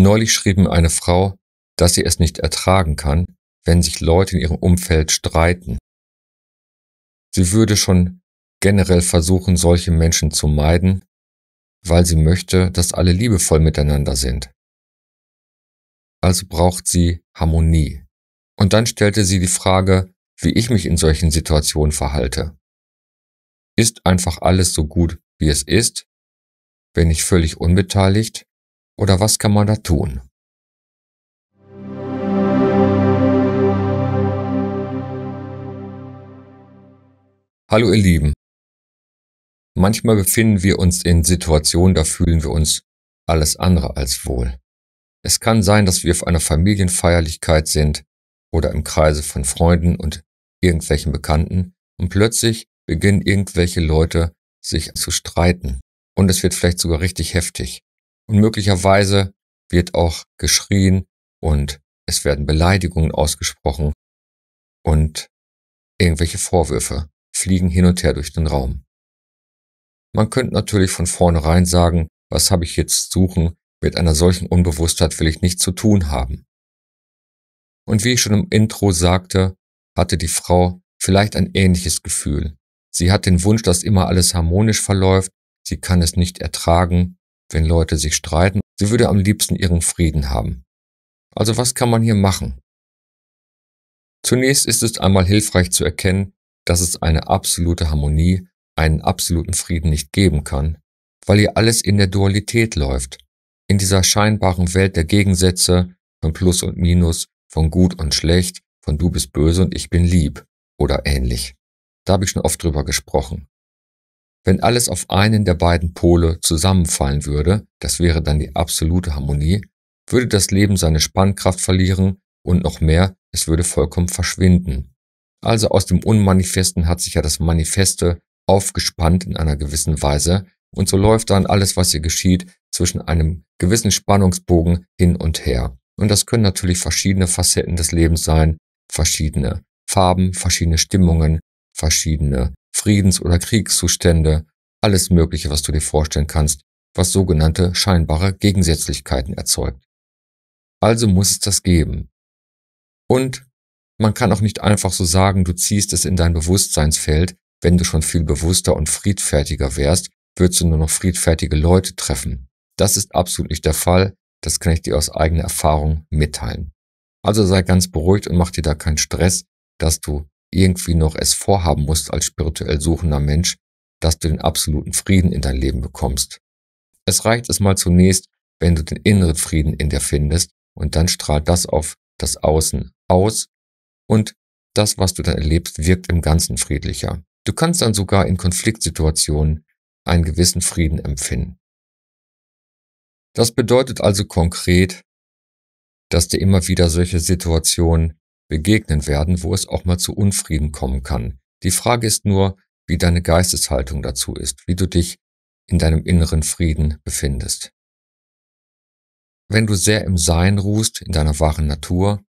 Neulich schrieb mir eine Frau, dass sie es nicht ertragen kann, wenn sich Leute in ihrem Umfeld streiten. Sie würde schon generell versuchen, solche Menschen zu meiden, weil sie möchte, dass alle liebevoll miteinander sind. Also braucht sie Harmonie. Und dann stellte sie die Frage, wie ich mich in solchen Situationen verhalte. Ist einfach alles so gut, wie es ist? Bin ich völlig unbeteiligt? Oder was kann man da tun? Hallo ihr Lieben. Manchmal befinden wir uns in Situationen, da fühlen wir uns alles andere als wohl. Es kann sein, dass wir auf einer Familienfeierlichkeit sind oder im Kreise von Freunden und irgendwelchen Bekannten und plötzlich beginnen irgendwelche Leute sich zu streiten und es wird vielleicht sogar richtig heftig. Und möglicherweise wird auch geschrien und es werden Beleidigungen ausgesprochen und irgendwelche Vorwürfe fliegen hin und her durch den Raum. Man könnte natürlich von vornherein sagen, was habe ich jetzt suchen, mit einer solchen Unbewusstheit will ich nichts zu tun haben. Und wie ich schon im Intro sagte, hatte die Frau vielleicht ein ähnliches Gefühl. Sie hat den Wunsch, dass immer alles harmonisch verläuft, sie kann es nicht ertragen wenn Leute sich streiten. Sie würde am liebsten ihren Frieden haben. Also was kann man hier machen? Zunächst ist es einmal hilfreich zu erkennen, dass es eine absolute Harmonie, einen absoluten Frieden nicht geben kann, weil hier alles in der Dualität läuft, in dieser scheinbaren Welt der Gegensätze, von Plus und Minus, von Gut und Schlecht, von Du bist böse und ich bin lieb oder ähnlich. Da habe ich schon oft drüber gesprochen. Wenn alles auf einen der beiden Pole zusammenfallen würde, das wäre dann die absolute Harmonie, würde das Leben seine Spannkraft verlieren und noch mehr, es würde vollkommen verschwinden. Also aus dem Unmanifesten hat sich ja das Manifeste aufgespannt in einer gewissen Weise und so läuft dann alles, was hier geschieht, zwischen einem gewissen Spannungsbogen hin und her. Und das können natürlich verschiedene Facetten des Lebens sein, verschiedene Farben, verschiedene Stimmungen, verschiedene Friedens- oder Kriegszustände, alles Mögliche, was du dir vorstellen kannst, was sogenannte scheinbare Gegensätzlichkeiten erzeugt. Also muss es das geben. Und man kann auch nicht einfach so sagen, du ziehst es in dein Bewusstseinsfeld, wenn du schon viel bewusster und friedfertiger wärst, würdest du nur noch friedfertige Leute treffen. Das ist absolut nicht der Fall, das kann ich dir aus eigener Erfahrung mitteilen. Also sei ganz beruhigt und mach dir da keinen Stress, dass du irgendwie noch es vorhaben musst als spirituell suchender Mensch, dass du den absoluten Frieden in dein Leben bekommst. Es reicht es mal zunächst, wenn du den inneren Frieden in dir findest und dann strahlt das auf das Außen aus und das, was du dann erlebst, wirkt im Ganzen friedlicher. Du kannst dann sogar in Konfliktsituationen einen gewissen Frieden empfinden. Das bedeutet also konkret, dass dir immer wieder solche Situationen begegnen werden, wo es auch mal zu Unfrieden kommen kann. Die Frage ist nur, wie deine Geisteshaltung dazu ist, wie du dich in deinem inneren Frieden befindest. Wenn du sehr im Sein ruhst, in deiner wahren Natur,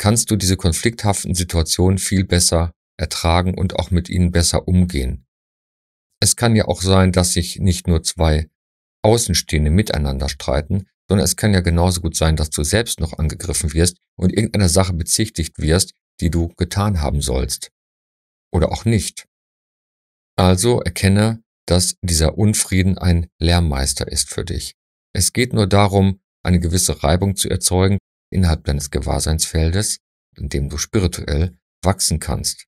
kannst du diese konflikthaften Situationen viel besser ertragen und auch mit ihnen besser umgehen. Es kann ja auch sein, dass sich nicht nur zwei Außenstehende miteinander streiten, sondern es kann ja genauso gut sein, dass du selbst noch angegriffen wirst und irgendeiner Sache bezichtigt wirst, die du getan haben sollst. Oder auch nicht. Also erkenne, dass dieser Unfrieden ein Lehrmeister ist für dich. Es geht nur darum, eine gewisse Reibung zu erzeugen innerhalb deines Gewahrseinsfeldes, in dem du spirituell wachsen kannst.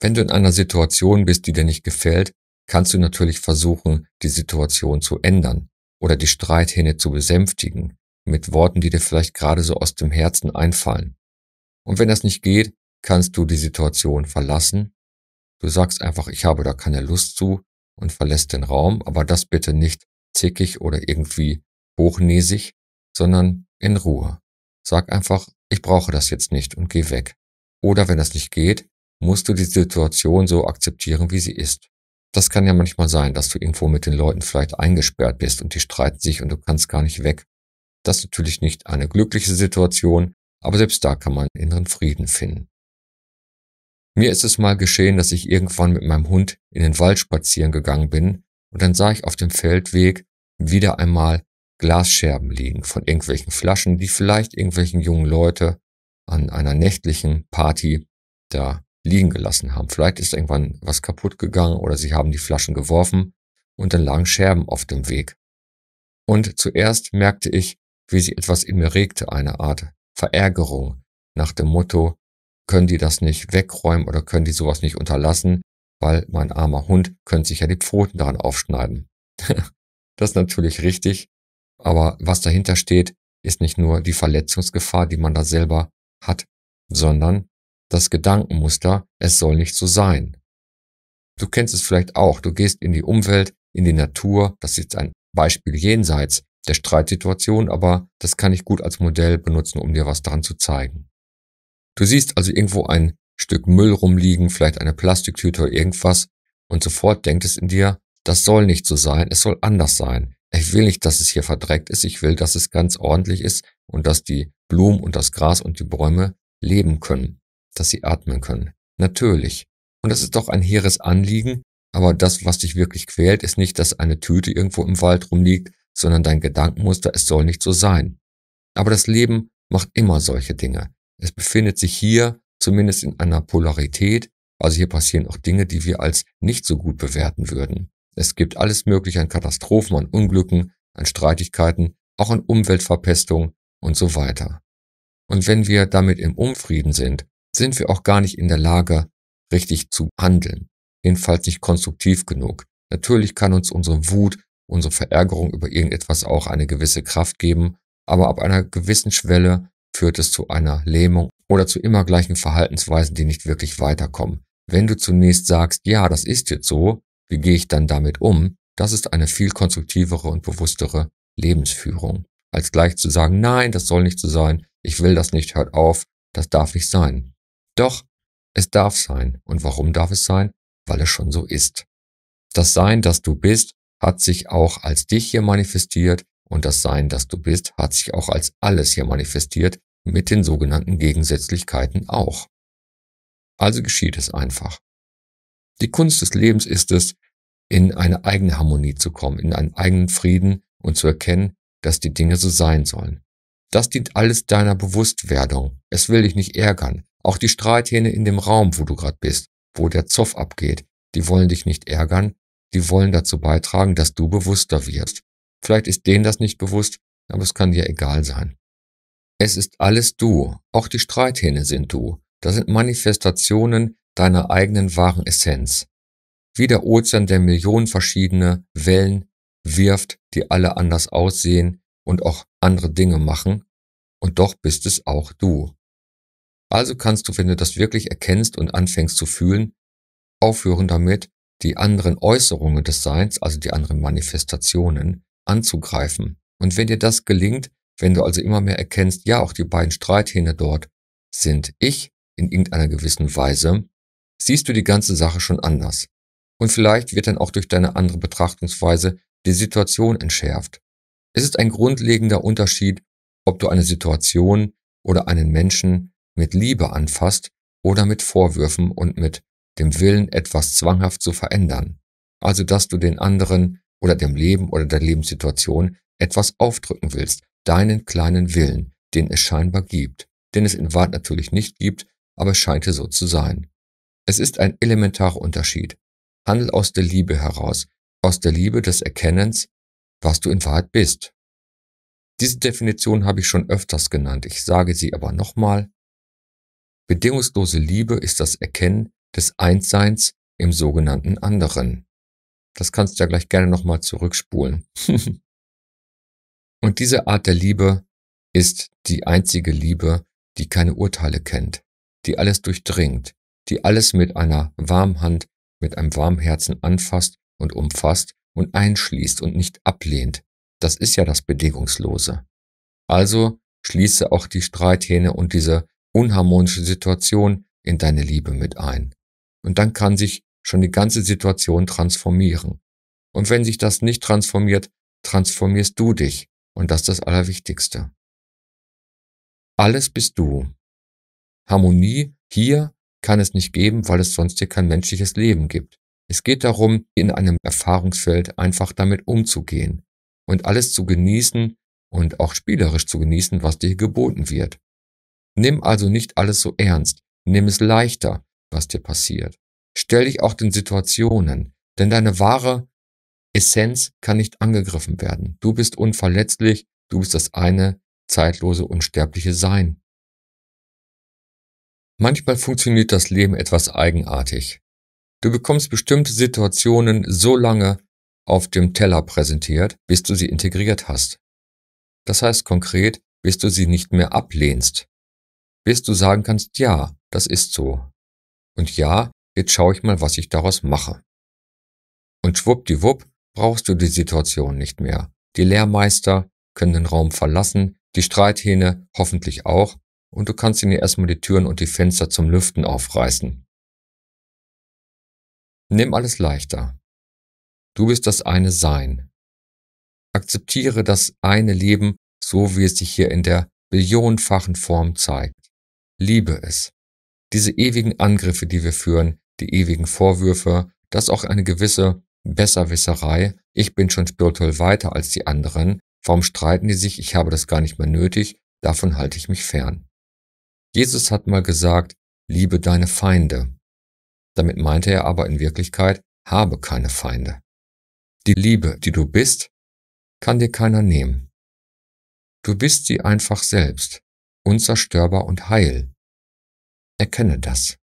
Wenn du in einer Situation bist, die dir nicht gefällt, kannst du natürlich versuchen, die Situation zu ändern oder die Streithähne zu besänftigen, mit Worten, die dir vielleicht gerade so aus dem Herzen einfallen. Und wenn das nicht geht, kannst du die Situation verlassen. Du sagst einfach, ich habe da keine Lust zu und verlässt den Raum, aber das bitte nicht zickig oder irgendwie hochnäsig, sondern in Ruhe. Sag einfach, ich brauche das jetzt nicht und geh weg. Oder wenn das nicht geht, musst du die Situation so akzeptieren, wie sie ist. Das kann ja manchmal sein, dass du irgendwo mit den Leuten vielleicht eingesperrt bist und die streiten sich und du kannst gar nicht weg. Das ist natürlich nicht eine glückliche Situation, aber selbst da kann man inneren Frieden finden. Mir ist es mal geschehen, dass ich irgendwann mit meinem Hund in den Wald spazieren gegangen bin und dann sah ich auf dem Feldweg wieder einmal Glasscherben liegen von irgendwelchen Flaschen, die vielleicht irgendwelchen jungen Leute an einer nächtlichen Party da liegen gelassen haben. Vielleicht ist irgendwann was kaputt gegangen oder sie haben die Flaschen geworfen und dann lagen Scherben auf dem Weg. Und zuerst merkte ich, wie sie etwas in mir regte, eine Art Verärgerung nach dem Motto, können die das nicht wegräumen oder können die sowas nicht unterlassen, weil mein armer Hund könnte sich ja die Pfoten daran aufschneiden. das ist natürlich richtig, aber was dahinter steht, ist nicht nur die Verletzungsgefahr, die man da selber hat, sondern das Gedankenmuster, es soll nicht so sein. Du kennst es vielleicht auch, du gehst in die Umwelt, in die Natur, das ist jetzt ein Beispiel jenseits der Streitsituation, aber das kann ich gut als Modell benutzen, um dir was dran zu zeigen. Du siehst also irgendwo ein Stück Müll rumliegen, vielleicht eine Plastiktüte oder irgendwas, und sofort denkt es in dir, das soll nicht so sein, es soll anders sein. Ich will nicht, dass es hier verdreckt ist, ich will, dass es ganz ordentlich ist und dass die Blumen und das Gras und die Bäume leben können dass sie atmen können. Natürlich. Und das ist doch ein hehres Anliegen, aber das, was dich wirklich quält, ist nicht, dass eine Tüte irgendwo im Wald rumliegt, sondern dein Gedankenmuster, es soll nicht so sein. Aber das Leben macht immer solche Dinge. Es befindet sich hier zumindest in einer Polarität, also hier passieren auch Dinge, die wir als nicht so gut bewerten würden. Es gibt alles Mögliche an Katastrophen, an Unglücken, an Streitigkeiten, auch an Umweltverpestung und so weiter. Und wenn wir damit im Unfrieden sind sind wir auch gar nicht in der Lage, richtig zu handeln. Jedenfalls nicht konstruktiv genug. Natürlich kann uns unsere Wut, unsere Verärgerung über irgendetwas auch eine gewisse Kraft geben, aber ab einer gewissen Schwelle führt es zu einer Lähmung oder zu immer gleichen Verhaltensweisen, die nicht wirklich weiterkommen. Wenn du zunächst sagst, ja, das ist jetzt so, wie gehe ich dann damit um? Das ist eine viel konstruktivere und bewusstere Lebensführung, als gleich zu sagen, nein, das soll nicht so sein, ich will das nicht, hört auf, das darf nicht sein. Doch, es darf sein. Und warum darf es sein? Weil es schon so ist. Das Sein, das du bist, hat sich auch als dich hier manifestiert und das Sein, das du bist, hat sich auch als alles hier manifestiert, mit den sogenannten Gegensätzlichkeiten auch. Also geschieht es einfach. Die Kunst des Lebens ist es, in eine eigene Harmonie zu kommen, in einen eigenen Frieden und zu erkennen, dass die Dinge so sein sollen. Das dient alles deiner Bewusstwerdung. Es will dich nicht ärgern. Auch die Streithähne in dem Raum, wo du gerade bist, wo der Zoff abgeht, die wollen dich nicht ärgern, die wollen dazu beitragen, dass du bewusster wirst. Vielleicht ist denen das nicht bewusst, aber es kann dir egal sein. Es ist alles du, auch die Streithähne sind du. Das sind Manifestationen deiner eigenen wahren Essenz. Wie der Ozean, der Millionen verschiedene Wellen wirft, die alle anders aussehen, und auch andere Dinge machen, und doch bist es auch du. Also kannst du, wenn du das wirklich erkennst und anfängst zu fühlen, aufhören damit, die anderen Äußerungen des Seins, also die anderen Manifestationen, anzugreifen. Und wenn dir das gelingt, wenn du also immer mehr erkennst, ja, auch die beiden Streithähne dort sind ich in irgendeiner gewissen Weise, siehst du die ganze Sache schon anders. Und vielleicht wird dann auch durch deine andere Betrachtungsweise die Situation entschärft. Es ist ein grundlegender Unterschied, ob du eine Situation oder einen Menschen mit Liebe anfasst oder mit Vorwürfen und mit dem Willen, etwas zwanghaft zu verändern. Also, dass du den anderen oder dem Leben oder der Lebenssituation etwas aufdrücken willst, deinen kleinen Willen, den es scheinbar gibt, den es in Wahrheit natürlich nicht gibt, aber es scheint so zu sein. Es ist ein elementarer Unterschied. Handel aus der Liebe heraus, aus der Liebe des Erkennens, was du in Wahrheit bist. Diese Definition habe ich schon öfters genannt, ich sage sie aber nochmal. Bedingungslose Liebe ist das Erkennen des Einsseins im sogenannten anderen. Das kannst du ja gleich gerne nochmal zurückspulen. Und diese Art der Liebe ist die einzige Liebe, die keine Urteile kennt, die alles durchdringt, die alles mit einer warmen Hand, mit einem warmen Herzen anfasst und umfasst und einschließt und nicht ablehnt. Das ist ja das Bedingungslose. Also schließe auch die Streithähne und diese unharmonische Situation in deine Liebe mit ein. Und dann kann sich schon die ganze Situation transformieren. Und wenn sich das nicht transformiert, transformierst du dich. Und das ist das Allerwichtigste. Alles bist du. Harmonie hier kann es nicht geben, weil es sonst hier kein menschliches Leben gibt. Es geht darum, in einem Erfahrungsfeld einfach damit umzugehen und alles zu genießen und auch spielerisch zu genießen, was dir geboten wird. Nimm also nicht alles so ernst, nimm es leichter, was dir passiert. Stell dich auch den Situationen, denn deine wahre Essenz kann nicht angegriffen werden. Du bist unverletzlich, du bist das eine zeitlose, unsterbliche Sein. Manchmal funktioniert das Leben etwas eigenartig. Du bekommst bestimmte Situationen so lange auf dem Teller präsentiert, bis du sie integriert hast. Das heißt konkret, bis du sie nicht mehr ablehnst. Bis du sagen kannst, ja, das ist so. Und ja, jetzt schaue ich mal, was ich daraus mache. Und schwuppdiwupp brauchst du die Situation nicht mehr. Die Lehrmeister können den Raum verlassen, die Streithähne hoffentlich auch, und du kannst ihnen erstmal die Türen und die Fenster zum Lüften aufreißen. Nimm alles leichter. Du bist das eine Sein. Akzeptiere das eine Leben, so wie es sich hier in der billionenfachen Form zeigt. Liebe es. Diese ewigen Angriffe, die wir führen, die ewigen Vorwürfe, das auch eine gewisse Besserwisserei, ich bin schon spirituell weiter als die anderen, warum streiten die sich, ich habe das gar nicht mehr nötig, davon halte ich mich fern. Jesus hat mal gesagt, liebe deine Feinde. Damit meinte er aber in Wirklichkeit, habe keine Feinde. Die Liebe, die du bist, kann dir keiner nehmen. Du bist sie einfach selbst, unzerstörbar und heil. Erkenne das.